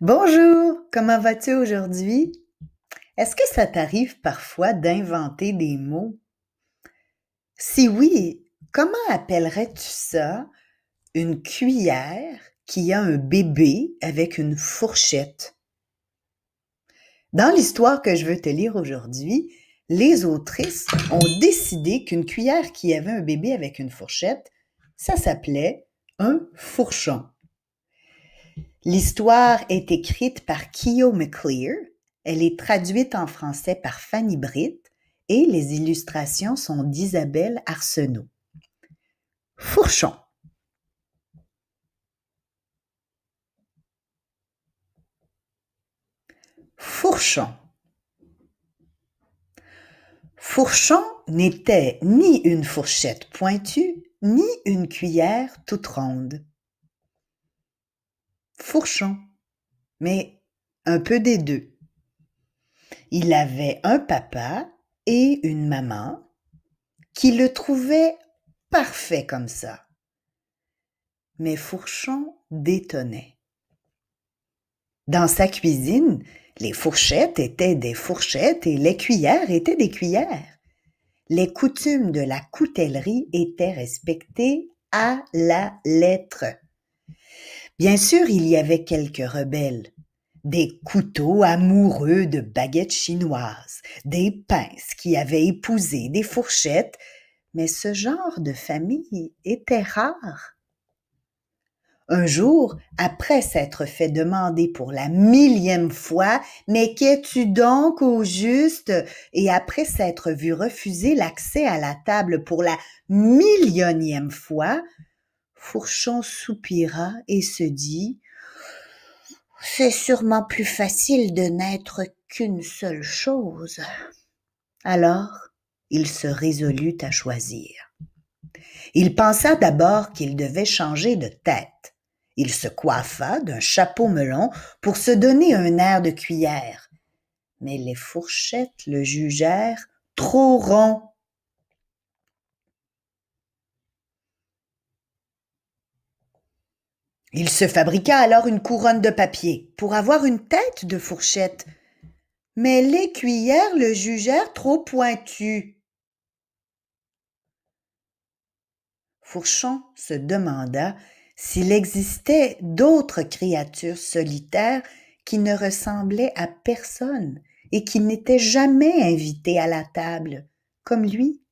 Bonjour, comment vas-tu aujourd'hui? Est-ce que ça t'arrive parfois d'inventer des mots? Si oui, comment appellerais-tu ça une cuillère qui a un bébé avec une fourchette? Dans l'histoire que je veux te lire aujourd'hui, les autrices ont décidé qu'une cuillère qui avait un bébé avec une fourchette, ça s'appelait un fourchon. L'histoire est écrite par Keo McClear, elle est traduite en français par Fanny Britt et les illustrations sont d'Isabelle Arsenault. Fourchon. Fourchon. Fourchon n'était ni une fourchette pointue, ni une cuillère toute ronde fourchon, mais un peu des deux. Il avait un papa et une maman qui le trouvaient parfait comme ça. Mais Fourchon détonnait. Dans sa cuisine, les fourchettes étaient des fourchettes et les cuillères étaient des cuillères. Les coutumes de la coutellerie étaient respectées à la lettre. Bien sûr, il y avait quelques rebelles, des couteaux amoureux de baguettes chinoises, des pinces qui avaient épousé des fourchettes, mais ce genre de famille était rare. Un jour, après s'être fait demander pour la millième fois Mais qu'es-tu donc au juste et après s'être vu refuser l'accès à la table pour la millionième fois, Fourchon soupira et se dit C'est sûrement plus facile de n'être qu'une seule chose. Alors, il se résolut à choisir. Il pensa d'abord qu'il devait changer de tête. Il se coiffa d'un chapeau melon pour se donner un air de cuillère. Mais les fourchettes le jugèrent trop rond Il se fabriqua alors une couronne de papier pour avoir une tête de fourchette. Mais les cuillères le jugèrent trop pointu. Fourchon se demanda s'il existait d'autres créatures solitaires qui ne ressemblaient à personne et qui n'étaient jamais invitées à la table, comme lui.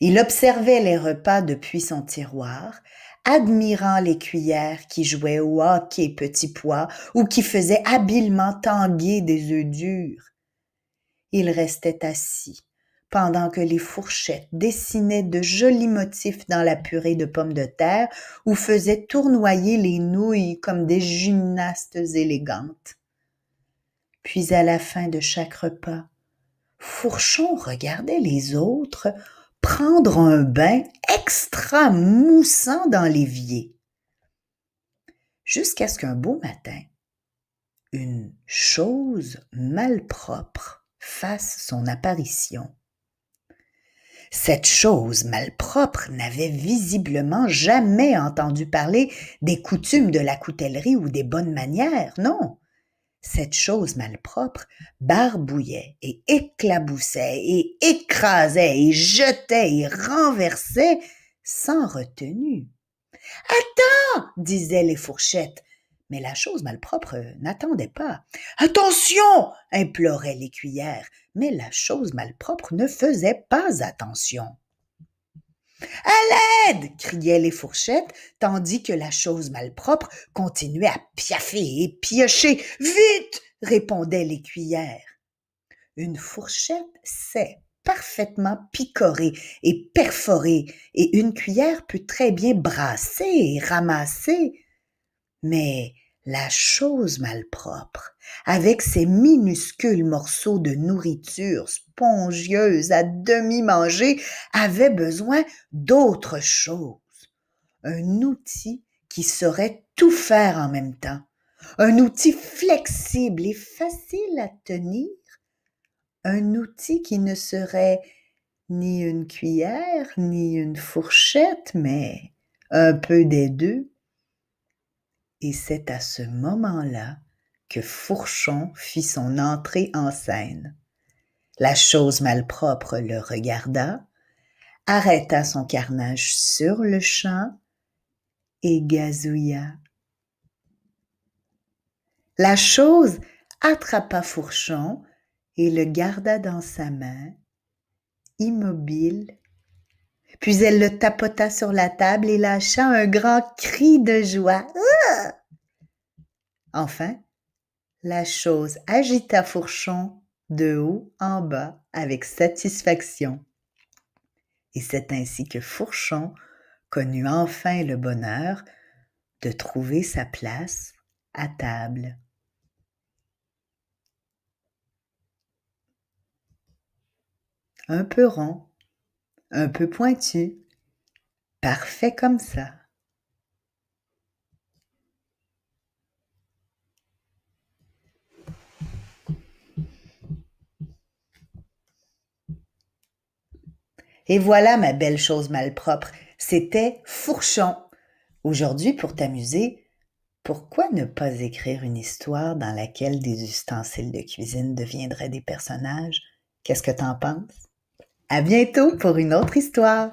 Il observait les repas depuis son tiroir, admirant les cuillères qui jouaient au hockey petit pois ou qui faisaient habilement tanguer des œufs durs. Il restait assis, pendant que les fourchettes dessinaient de jolis motifs dans la purée de pommes de terre ou faisaient tournoyer les nouilles comme des gymnastes élégantes. Puis à la fin de chaque repas, Fourchon regardait les autres prendre un bain extra moussant dans l'évier. Jusqu'à ce qu'un beau matin, une chose malpropre fasse son apparition. Cette chose malpropre n'avait visiblement jamais entendu parler des coutumes de la coutellerie ou des bonnes manières, non. Cette chose malpropre barbouillait et éclaboussait et écrasait et jetait et renversait sans retenue. Attends, disaient les fourchettes. Mais la chose malpropre n'attendait pas. Attention, imploraient les cuillères. Mais la chose malpropre ne faisait pas attention. À l'aide! criaient les fourchettes, tandis que la chose malpropre continuait à piaffer et piocher. Vite! répondaient les cuillères. Une fourchette sait parfaitement picorer et perforer, et une cuillère peut très bien brasser et ramasser. Mais la chose malpropre, avec ses minuscules morceaux de nourriture spongieuse à demi manger avait besoin d'autre chose, un outil qui saurait tout faire en même temps, un outil flexible et facile à tenir, un outil qui ne serait ni une cuillère, ni une fourchette, mais un peu des deux, et c'est à ce moment-là que Fourchon fit son entrée en scène. La chose malpropre le regarda, arrêta son carnage sur le champ et gazouilla. La chose attrapa Fourchon et le garda dans sa main, immobile, puis elle le tapota sur la table et lâcha un grand cri de joie. Enfin, la chose agita Fourchon de haut en bas avec satisfaction. Et c'est ainsi que Fourchon connut enfin le bonheur de trouver sa place à table. Un peu rond, un peu pointu, parfait comme ça. Et voilà ma belle chose malpropre. C'était Fourchon. Aujourd'hui, pour t'amuser, pourquoi ne pas écrire une histoire dans laquelle des ustensiles de cuisine deviendraient des personnages? Qu'est-ce que t'en penses? À bientôt pour une autre histoire!